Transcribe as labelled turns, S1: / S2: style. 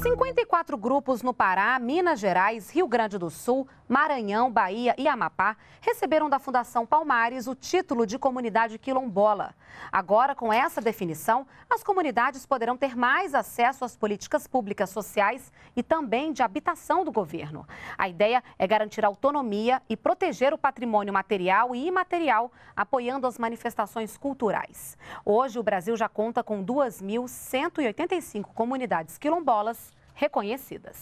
S1: 54 grupos no Pará, Minas Gerais, Rio Grande do Sul, Maranhão, Bahia e Amapá receberam da Fundação Palmares o título de comunidade quilombola. Agora, com essa definição, as comunidades poderão ter mais acesso às políticas públicas sociais e também de habitação do governo. A ideia é garantir autonomia e proteger o patrimônio material e imaterial, apoiando as manifestações culturais. Hoje, o Brasil já conta com 2.185 comunidades quilombolas reconhecidas.